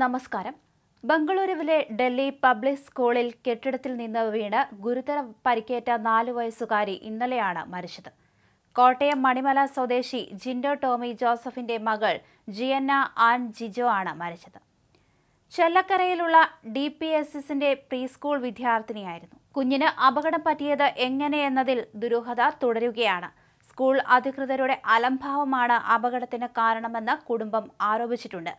നമസ്കാരം ബംഗളൂരുവിലെ ഡൽഹി പബ്ലിക് സ്കൂളിൽ കെട്ടിടത്തിൽ നിന്ന് വീണ് ഗുരുതര പരിക്കേറ്റ നാലു വയസ്സുകാരി ഇന്നലെയാണ് മരിച്ചത് കോട്ടയം മണിമല സ്വദേശി ജിൻഡോ ടോമി ജോസഫിന്റെ മകൾ ജിയന്ന ആൻ ജിജോ ആണ് മരിച്ചത് ചെല്ലക്കരയിലുള്ള ഡി പി എസ് എസിന്റെ സ്കൂൾ വിദ്യാർത്ഥിനിയായിരുന്നു കുഞ്ഞിന് അപകടം പറ്റിയത് എങ്ങനെയെന്നതിൽ ദുരൂഹത തുടരുകയാണ് സ്കൂൾ അധികൃതരുടെ അലംഭാവമാണ് അപകടത്തിന് കാരണമെന്ന് കുടുംബം ആരോപിച്ചിട്ടുണ്ട്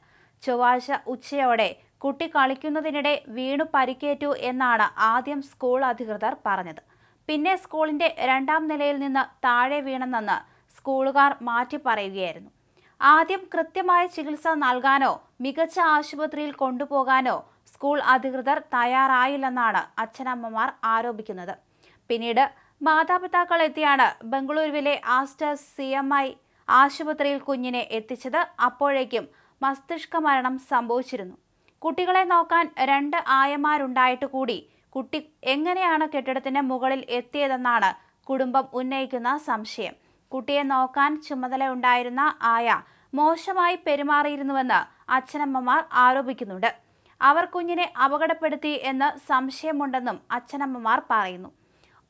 ചൊവ്വാഴ്ച ഉച്ചയോടെ കുട്ടി കളിക്കുന്നതിനിടെ വീണു പരിക്കേറ്റു എന്നാണ് ആദ്യം സ്കൂൾ അധികൃതർ പറഞ്ഞത് പിന്നെ സ്കൂളിന്റെ രണ്ടാം നിലയിൽ നിന്ന് താഴെ വീണെന്നെന്ന് സ്കൂളുകാർ മാറ്റി പറയുകയായിരുന്നു ആദ്യം കൃത്യമായ ചികിത്സ നൽകാനോ മികച്ച ആശുപത്രിയിൽ കൊണ്ടുപോകാനോ സ്കൂൾ അധികൃതർ തയ്യാറായില്ലെന്നാണ് അച്ഛനമ്മമാർ ആരോപിക്കുന്നത് പിന്നീട് മാതാപിതാക്കൾ എത്തിയാണ് ബംഗളൂരുവിലെ ആസ്റ്റർ സി ആശുപത്രിയിൽ കുഞ്ഞിനെ എത്തിച്ചത് അപ്പോഴേക്കും മസ്തിഷ്ക മരണം സംഭവിച്ചിരുന്നു കുട്ടികളെ നോക്കാൻ രണ്ട് ആയമാരുണ്ടായിട്ട് കൂടി കുട്ടി എങ്ങനെയാണ് കെട്ടിടത്തിന് മുകളിൽ എത്തിയതെന്നാണ് കുടുംബം ഉന്നയിക്കുന്ന സംശയം കുട്ടിയെ നോക്കാൻ ചുമതലയുണ്ടായിരുന്ന ആയ മോശമായി പെരുമാറിയിരുന്നുവെന്ന് അച്ഛനമ്മമാർ ആരോപിക്കുന്നുണ്ട് അവർ കുഞ്ഞിനെ അപകടപ്പെടുത്തി എന്ന് സംശയമുണ്ടെന്നും അച്ഛനമ്മമാർ പറയുന്നു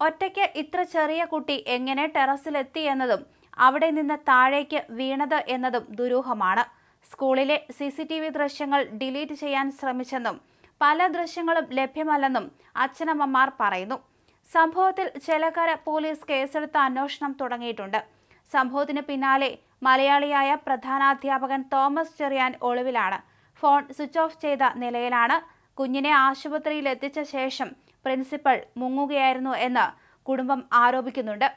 ഒറ്റയ്ക്ക് ഇത്ര ചെറിയ കുട്ടി എങ്ങനെ ടെറസിലെത്തി എന്നതും അവിടെ നിന്ന് താഴേക്ക് വീണത് എന്നതും ദുരൂഹമാണ് സ്കൂളിലെ സി സി ടി വി ദൃശ്യങ്ങൾ ഡിലീറ്റ് ചെയ്യാൻ ശ്രമിച്ചെന്നും പല ദൃശ്യങ്ങളും ലഭ്യമല്ലെന്നും അച്ഛനമ്മമാർ പറയുന്നു സംഭവത്തിൽ ചെലക്കര പോലീസ് കേസെടുത്ത് അന്വേഷണം തുടങ്ങിയിട്ടുണ്ട് സംഭവത്തിന് പിന്നാലെ മലയാളിയായ പ്രധാനാധ്യാപകൻ തോമസ് ചെറിയാൻ ഒളിവിലാണ് ഫോൺ സ്വിച്ച് ഓഫ് ചെയ്ത നിലയിലാണ് കുഞ്ഞിനെ ആശുപത്രിയിൽ എത്തിച്ച ശേഷം പ്രിൻസിപ്പൽ മുങ്ങുകയായിരുന്നു എന്ന് കുടുംബം ആരോപിക്കുന്നുണ്ട്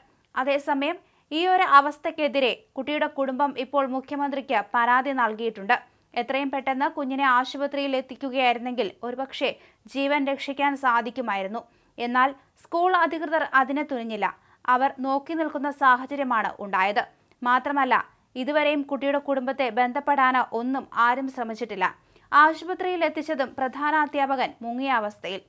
അതേസമയം ഈ ഒരു അവസ്ഥയ്ക്കെതിരെ കുട്ടിയുടെ കുടുംബം ഇപ്പോൾ മുഖ്യമന്ത്രിക്ക് പരാതി നൽകിയിട്ടുണ്ട് എത്രയും പെട്ടെന്ന് കുഞ്ഞിനെ ആശുപത്രിയിൽ എത്തിക്കുകയായിരുന്നെങ്കിൽ ഒരുപക്ഷെ ജീവൻ രക്ഷിക്കാൻ സാധിക്കുമായിരുന്നു എന്നാൽ സ്കൂൾ അധികൃതർ അതിനെ തുനിഞ്ഞില്ല അവർ നോക്കി നിൽക്കുന്ന സാഹചര്യമാണ് ഉണ്ടായത് മാത്രമല്ല ഇതുവരെയും കുട്ടിയുടെ കുടുംബത്തെ ബന്ധപ്പെടാനോ ഒന്നും ആരും ശ്രമിച്ചിട്ടില്ല ആശുപത്രിയിൽ എത്തിച്ചതും പ്രധാന അധ്യാപകൻ മുങ്ങിയ അവസ്ഥയിൽ